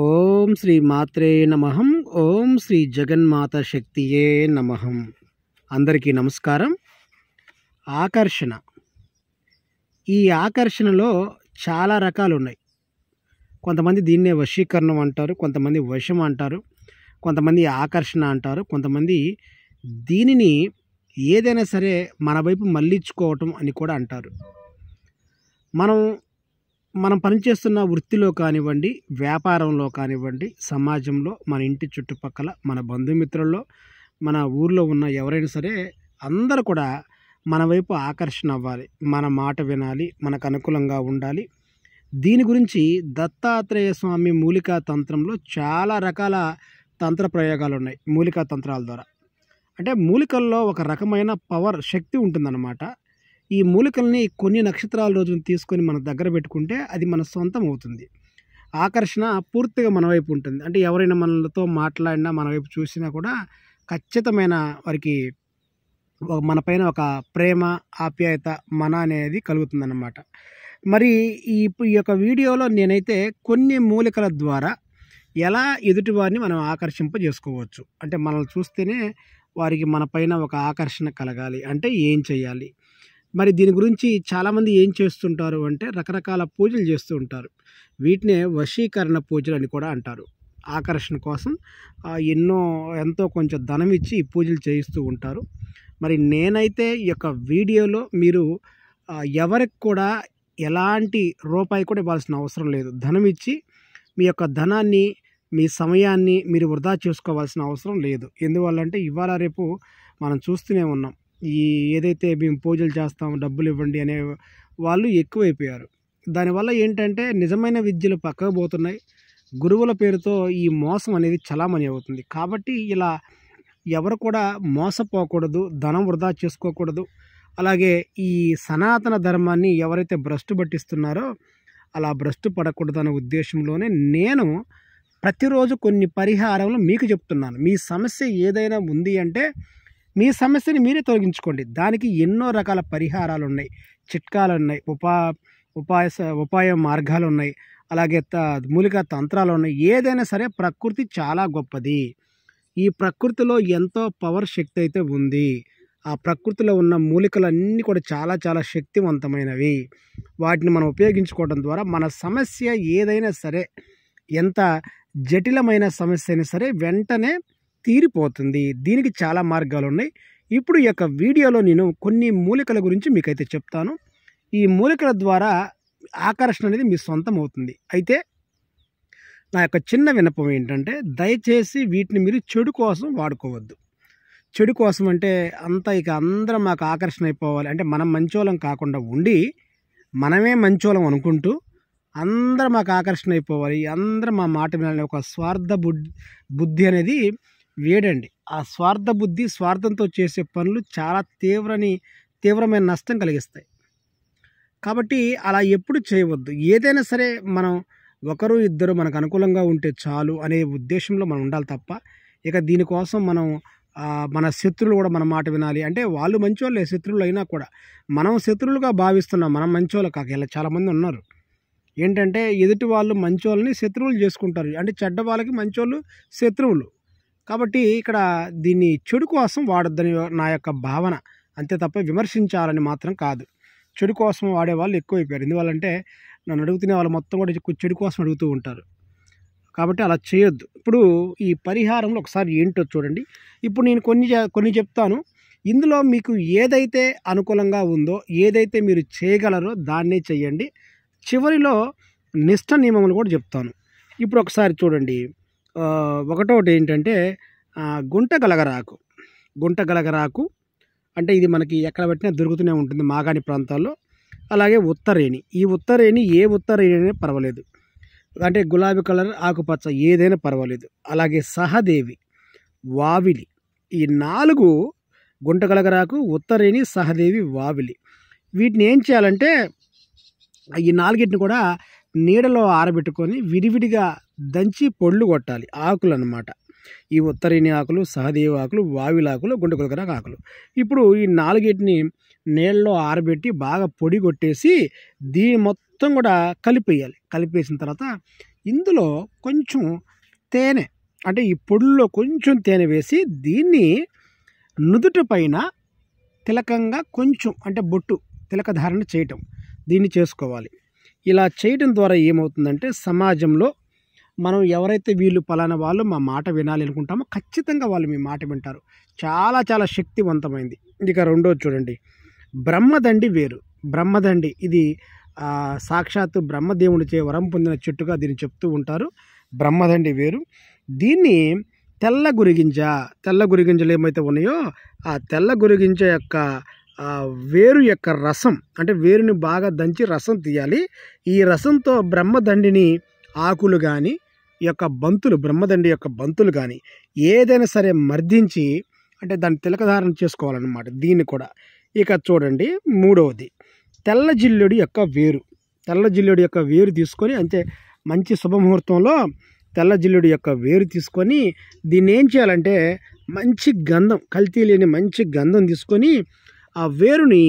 ఓం శ్రీ మాత్రే నమహం ఓం శ్రీ జగన్మాత శక్తియే నమహం అందరికీ నమస్కారం ఆకర్షణ ఈ ఆకర్షణలో చాలా రకాలు ఉన్నాయి కొంతమంది దీన్నే వశీకరణం అంటారు కొంతమంది వశం అంటారు కొంతమంది ఆకర్షణ అంటారు కొంతమంది దీనిని ఏదైనా సరే మన వైపు మళ్ళించుకోవటం అని కూడా అంటారు మనం మనం పనిచేస్తున్న వృత్తిలో కానివ్వండి వ్యాపారంలో కానివ్వండి సమాజంలో మన ఇంటి చుట్టుపక్కల మన బంధుమిత్రుల్లో మన ఊర్లో ఉన్న ఎవరైనా సరే అందరూ కూడా మన వైపు ఆకర్షణ అవ్వాలి మన మాట వినాలి మనకు అనుకూలంగా ఉండాలి దీని గురించి దత్తాత్రేయ స్వామి మూలికా తంత్రంలో చాలా రకాల తంత్ర ప్రయోగాలు ఉన్నాయి మూలికా తంత్రాల ద్వారా అంటే మూలికల్లో ఒక రకమైన పవర్ శక్తి ఉంటుందన్నమాట ఈ మూలికల్ని కొన్ని నక్షత్రాల రోజున తీసుకొని మన దగ్గర పెట్టుకుంటే అది మన సొంతం అవుతుంది ఆకర్షణ పూర్తిగా మన వైపు ఉంటుంది అంటే ఎవరైనా మనలతో మాట్లాడినా మన వైపు చూసినా కూడా ఖచ్చితమైన వారికి మనపైన ఒక ప్రేమ ఆప్యాయత మన అనేది కలుగుతుందన్నమాట మరి ఈ యొక్క వీడియోలో నేనైతే కొన్ని మూలికల ద్వారా ఎలా ఎదుటివారిని మనం ఆకర్షింపజేసుకోవచ్చు అంటే మనల్ని చూస్తేనే వారికి మనపైన ఒక ఆకర్షణ కలగాలి అంటే ఏం చేయాలి మరి దీని గురించి చాలామంది ఏం చేస్తుంటారు అంటే రకరకాల పూజలు చేస్తూ ఉంటారు వీటినే వశీకరణ పూజలు అని కూడా అంటారు ఆకర్షణ కోసం ఎన్నో ఎంతో కొంచెం ధనం ఇచ్చి పూజలు చేయిస్తూ ఉంటారు మరి నేనైతే ఈ యొక్క వీడియోలో మీరు ఎవరికి కూడా ఎలాంటి రూపాయి కూడా ఇవ్వాల్సిన అవసరం లేదు ధనం ఇచ్చి మీ యొక్క ధనాన్ని మీ సమయాన్ని మీరు వృధా చేసుకోవాల్సిన అవసరం లేదు ఎందువల్లంటే ఇవాళ రేపు మనం చూస్తూనే ఉన్నాం ఈ ఏదైతే మేము పూజలు చేస్తాము డబ్బులు ఇవ్వండి అనే వాళ్ళు ఎక్కువైపోయారు దానివల్ల ఏంటంటే నిజమైన విద్యలు పక్కకు పోతున్నాయి గురువుల పేరుతో ఈ మోసం అనేది చలామణి అవుతుంది కాబట్టి ఇలా ఎవరు కూడా మోసపోకూడదు ధనం వృధా చేసుకోకూడదు అలాగే ఈ సనాతన ధర్మాన్ని ఎవరైతే భ్రష్టు పట్టిస్తున్నారో అలా భ్రష్టు పడకూడదు అనే ఉద్దేశంలోనే నేను ప్రతిరోజు కొన్ని పరిహారములు మీకు చెప్తున్నాను మీ సమస్య ఏదైనా ఉంది అంటే మీ సమస్యని మీరే తొలగించుకోండి దానికి ఎన్నో రకాల పరిహారాలు ఉన్నాయి చిట్కాలు ఉన్నాయి ఉపా ఉపాయ ఉపాయ మార్గాలు ఉన్నాయి అలాగే త మూలిక తంత్రాలు ఉన్నాయి ఏదైనా సరే ప్రకృతి చాలా గొప్పది ఈ ప్రకృతిలో ఎంతో పవర్ శక్తి అయితే ఉంది ఆ ప్రకృతిలో ఉన్న మూలికలన్నీ కూడా చాలా చాలా శక్తివంతమైనవి వాటిని మనం ఉపయోగించుకోవడం ద్వారా మన సమస్య ఏదైనా సరే ఎంత జటిలమైన సమస్య అయినా సరే వెంటనే తీరిపోతుంది దీనికి చాలా మార్గాలు ఉన్నాయి ఇప్పుడు ఈ యొక్క వీడియోలో నేను కొన్ని మూలికల గురించి మీకైతే చెప్తాను ఈ మూలికల ద్వారా ఆకర్షణ అనేది మీ సొంతం అవుతుంది అయితే నా యొక్క చిన్న విన్నపం ఏంటంటే దయచేసి వీటిని మీరు చెడు కోసం వాడుకోవద్దు చెడు కోసం అంటే అంతా ఇక అందరం మాకు ఆకర్షణ అయిపోవాలి అంటే మనం మంచోళం కాకుండా ఉండి మనమే మంచోళం అనుకుంటూ అందరం మాకు ఆకర్షణ అయిపోవాలి అందరం మా మాట వినాలని ఒక స్వార్థ బుద్ధి అనేది వేడండి ఆ స్వార్థ బుద్ధి స్వార్థంతో చేసే పనులు చాలా తీవ్రని తీవ్రమైన నష్టం కలిగిస్తాయి కాబట్టి అలా ఎప్పుడు చేయవద్దు ఏదైనా సరే మనం ఒకరు ఇద్దరు మనకు అనుకూలంగా ఉంటే చాలు అనే ఉద్దేశంలో మనం ఉండాలి తప్ప ఇక దీనికోసం మనం మన శత్రువులు కూడా మన మాట వినాలి అంటే వాళ్ళు మంచోళ్ళే శత్రువులు అయినా కూడా మనం శత్రువులుగా భావిస్తున్నాం మనం మంచోళ్ళు కాక ఇలా చాలామంది ఉన్నారు ఏంటంటే ఎదుటి వాళ్ళు మంచోళ్ళని శత్రువులు చేసుకుంటారు అంటే చెడ్డ వాళ్ళకి మంచోళ్ళు శత్రువులు కాబట్టి ఇక్కడ దీన్ని చెడు కోసం వాడొద్దని నా యొక్క భావన అంతే తప్ప విమర్శించాలని మాత్రం కాదు చెడు కోసం వాడేవాళ్ళు ఎక్కువైపోయారు ఎందువల్లంటే నన్ను అడుగుతున్న వాళ్ళు మొత్తం కూడా చెడు కోసం అడుగుతూ ఉంటారు కాబట్టి అలా చేయొద్దు ఇప్పుడు ఈ పరిహారంలో ఒకసారి ఏంటో చూడండి ఇప్పుడు నేను కొన్ని కొన్ని చెప్తాను ఇందులో మీకు ఏదైతే అనుకూలంగా ఉందో ఏదైతే మీరు చేయగలరో దాన్నే చేయండి చివరిలో నిష్ట నియమములు కూడా చెప్తాను ఇప్పుడు ఒకసారి చూడండి ఒకటోటి ఏంటంటే గుంట గలగరాకు గుంట గలగరాకు అంటే ఇది మనకి ఎక్కడ పెట్టినా దొరుకుతూనే ఉంటుంది మాగాణి ప్రాంతాల్లో అలాగే ఉత్తరేణి ఈ ఉత్తరేణి ఏ ఉత్తరేణి పర్వాలేదు అంటే గులాబీ కలర్ ఆకుపచ్చ ఏదైనా పర్వాలేదు అలాగే సహదేవి వావిలి ఈ నాలుగు గుంటగలగరాకు ఉత్తరేణి సహదేవి వావిలి వీటిని ఏం చేయాలంటే ఈ నాలుగింటిని కూడా నీడలో ఆరబెట్టుకొని విడివిడిగా దంచి పొళ్ళు కొట్టాలి ఆకులు అనమాట ఈ ఉత్తరేణి ఆకులు సహదేవ ఆకులు వావిలాకులు గుండెకొలకరాక ఆకులు ఇప్పుడు ఈ నాలుగేటిని నీళ్ళలో ఆరబెట్టి బాగా పొడి కొట్టేసి దీని మొత్తం కూడా కలిపేయాలి కలిపేసిన తర్వాత ఇందులో కొంచెం తేనె అంటే ఈ పొడిలో కొంచెం తేనె వేసి దీన్ని నుదుట పైన తిలకంగా కొంచెం అంటే బొట్టు తిలకధారణ చేయటం దీన్ని చేసుకోవాలి ఇలా చేయడం ద్వారా ఏమవుతుందంటే సమాజంలో మనం ఎవరైతే వీళ్ళు పలానా వాళ్ళు మా మాట వినాలి అనుకుంటామో ఖచ్చితంగా వాళ్ళు మీ మాట వింటారు చాలా చాలా శక్తివంతమైంది ఇక రెండో చూడండి బ్రహ్మదండి వేరు బ్రహ్మదండి ఇది సాక్షాత్తు బ్రహ్మదేవునిచే వరం పొందిన చెట్టుగా దీన్ని చెప్తూ ఉంటారు బ్రహ్మదండి వేరు దీన్ని తెల్ల గురిగింజ తెల్ల గురిగింజలు ఏమైతే ఉన్నాయో ఆ తెల్ల గురిగింజ యొక్క వేరు యొక్క రసం అంటే వేరుని బాగా దంచి రసం తీయాలి ఈ రసంతో బ్రహ్మదండిని ఆకులు కానీ యొక్క బంతులు బ్రహ్మదండి యొక్క బంతులు కానీ ఏదైనా సరే మర్దించి అంటే దాన్ని తిలకధారణ చేసుకోవాలన్నమాట దీన్ని కూడా ఇక చూడండి మూడవది తెల్ల జిల్లుడి యొక్క వేరు తెల్ల జిల్లుడి యొక్క వేరు తీసుకొని అంటే మంచి శుభముహూర్తంలో తెల్ల జిల్లుడి యొక్క వేరు తీసుకొని దీన్ని ఏం చేయాలంటే మంచి గంధం కల్తీ లేని మంచి గంధం తీసుకొని ఆ వేరుని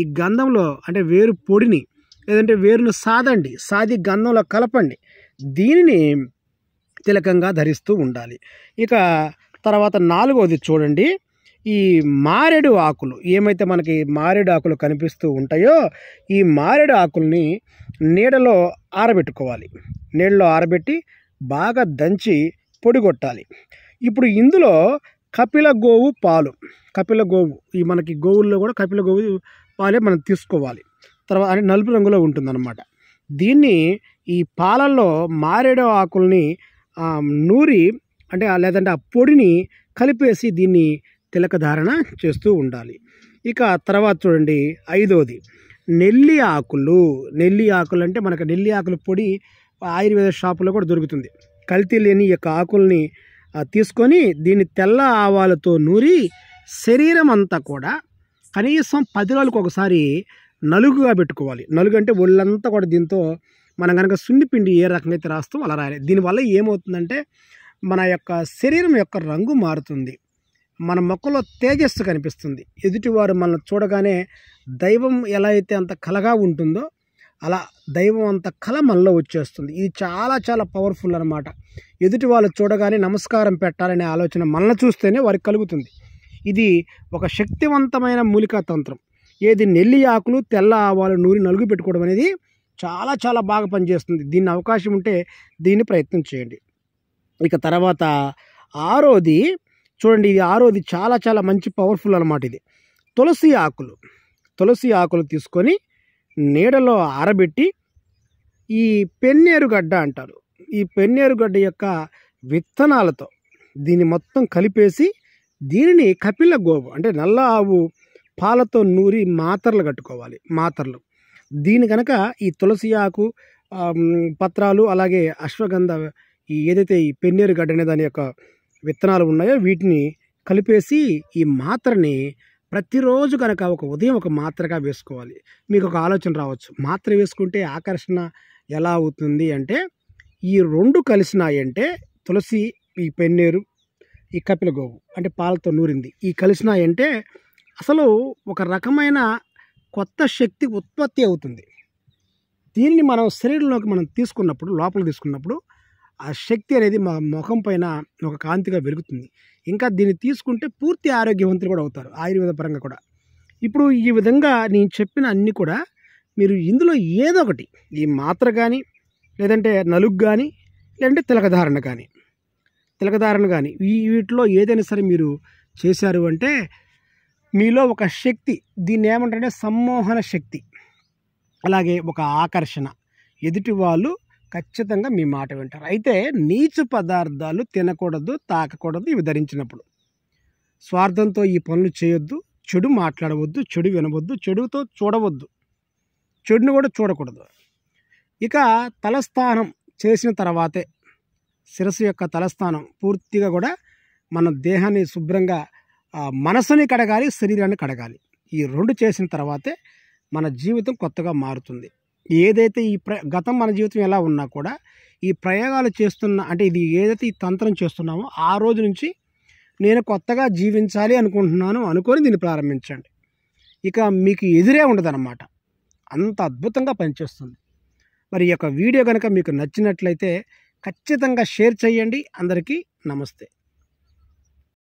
ఈ గంధంలో అంటే వేరు పొడిని లేదంటే వేరును సాదండి సాది గంధంలో కలపండి దీనిని తిలకంగా ధరిస్తూ ఉండాలి ఇక తర్వాత నాలుగవది చూడండి ఈ మారేడు ఆకులు ఏమైతే మనకి మారేడు ఆకులు కనిపిస్తూ ఉంటాయో ఈ మారేడు ఆకుల్ని నీడలో ఆరబెట్టుకోవాలి నీడలో ఆరబెట్టి బాగా దంచి పొడిగొట్టాలి ఇప్పుడు ఇందులో కపిల గోవు పాలు కపిల గోవు ఈ మనకి గోవుల్లో కూడా కపిల గోవు పాలే మనం తీసుకోవాలి తర్వాత అని నలుపు రంగులో ఉంటుందన్నమాట దీన్ని ఈ పాలల్లో మారేడు ఆకుల్ని నూరి అంటే లేదంటే ఆ పొడిని కలిపేసి దీన్ని తిలకధారణ చేస్తూ ఉండాలి ఇక తర్వాత చూడండి ఐదోది నెల్లి ఆకులు నెల్లి ఆకులు అంటే మనకు నెల్లి ఆకుల పొడి ఆయుర్వేద షాపులో కూడా దొరుకుతుంది కల్తీ లేని యొక్క ఆకుల్ని తీసుకొని దీన్ని తెల్ల ఆవాలతో నూరి శరీరం అంతా కూడా కనీసం పది రోజులకు ఒకసారి నలుగుగా పెట్టుకోవాలి నలుగు అంటే ఒళ్ళంతా కూడా దీంతో మనం కనుక సున్నిపిండి ఏ రకంగా అయితే రాస్తూ అలా రాయాలి దీనివల్ల ఏమవుతుందంటే మన యొక్క శరీరం యొక్క రంగు మారుతుంది మన మొక్కలో తేజస్సు కనిపిస్తుంది ఎదుటివారు మనల్ని చూడగానే దైవం ఎలా అయితే అంత కలగా ఉంటుందో అలా దైవం అంత కల మనలో వచ్చేస్తుంది ఇది చాలా చాలా పవర్ఫుల్ అనమాట ఎదుటి వాళ్ళు చూడగానే నమస్కారం పెట్టాలనే ఆలోచన మనల్ని చూస్తేనే వారికి కలుగుతుంది ఇది ఒక శక్తివంతమైన మూలికా తంత్రం ఏది నెల్లి ఆకులు తెల్ల ఆవాలు నూరి నలుగు పెట్టుకోవడం అనేది చాలా చాలా బాగా పనిచేస్తుంది దీన్ని అవకాశం ఉంటే దీన్ని ప్రయత్నం చేయండి ఇక తర్వాత ఆరోది చూడండి ఇది ఆరోది చాలా చాలా మంచి పవర్ఫుల్ అనమాట ఇది తులసి ఆకులు తులసి ఆకులు తీసుకొని నీడలో ఆరబెట్టి ఈ పెన్నేరుగడ్డ అంటారు ఈ పెన్నేరుగడ్డ యొక్క విత్తనాలతో దీన్ని మొత్తం కలిపేసి దీనిని కపిల గోవు అంటే నల్ల ఆవు పాలతో నూరి మాత్రలు కట్టుకోవాలి మాత్రలు దీని కనుక ఈ తులసి ఆకు పత్రాలు అలాగే అశ్వగంధ ఈ ఏదైతే ఈ పెన్నేరుగడ్డ అనే దాని యొక్క విత్తనాలు ఉన్నాయో వీటిని కలిపేసి ఈ మాత్రని ప్రతిరోజు కనుక ఒక ఉదయం ఒక మాత్రగా వేసుకోవాలి మీకు ఒక ఆలోచన రావచ్చు మాత్ర వేసుకుంటే ఆకర్షణ ఎలా అవుతుంది అంటే ఈ రెండు కలిసినాయంటే తులసి ఈ పెన్నేరు ఈ కపిల గోవు అంటే పాలతో నూరింది ఈ కలిసినాయంటే అసలు ఒక రకమైన కొత్త శక్తి ఉత్పత్తి అవుతుంది దీనిని మనం శరీరంలోకి మనం తీసుకున్నప్పుడు లోపల తీసుకున్నప్పుడు ఆ శక్తి అనేది మా ముఖం పైన ఒక కాంతిగా వెలుగుతుంది ఇంకా దీన్ని తీసుకుంటే పూర్తి ఆరోగ్యవంతులు కూడా అవుతారు ఆయుర్వేద పరంగా కూడా ఇప్పుడు ఈ విధంగా నేను చెప్పిన అన్నీ కూడా మీరు ఇందులో ఏదో ఒకటి ఈ మాత్ర కానీ లేదంటే నలుగు కానీ లేదంటే తిలకధారణ కానీ తిలకధారణ కానీ వీటిలో ఏదైనా సరే మీరు చేశారు అంటే మీలో ఒక శక్తి దీన్ని ఏమంటారంటే సమ్మోహన శక్తి అలాగే ఒక ఆకర్షణ ఎదుటి వాళ్ళు ఖచ్చితంగా మీ మాట వింటారు అయితే నీచు పదార్థాలు తినకూడదు తాకకూడదు ఇవి ధరించినప్పుడు స్వార్థంతో ఈ పనులు చేయొద్దు చెడు మాట్లాడవద్దు చెడు వినవద్దు చెడుతో చూడవద్దు చెడును కూడా చూడకూడదు ఇక తలస్థానం చేసిన తర్వాతే శిరస్సు యొక్క తలస్థానం పూర్తిగా కూడా మన దేహాన్ని శుభ్రంగా మనసుని కడగాలి శరీరాన్ని కడగాలి ఈ రెండు చేసిన తర్వాతే మన జీవితం కొత్తగా మారుతుంది ఏదైతే ఈ ప్ర గతం మన జీవితం ఎలా ఉన్నా కూడా ఈ ప్రయోగాలు చేస్తున్న అంటే ఇది ఏదైతే ఈ తంత్రం చేస్తున్నామో ఆ రోజు నుంచి నేను కొత్తగా జీవించాలి అనుకుంటున్నాను అనుకొని దీన్ని ప్రారంభించండి ఇక మీకు ఎదురే ఉండదన్నమాట అంత అద్భుతంగా పనిచేస్తుంది మరి ఈ యొక్క వీడియో కనుక మీకు నచ్చినట్లయితే ఖచ్చితంగా షేర్ చేయండి అందరికీ నమస్తే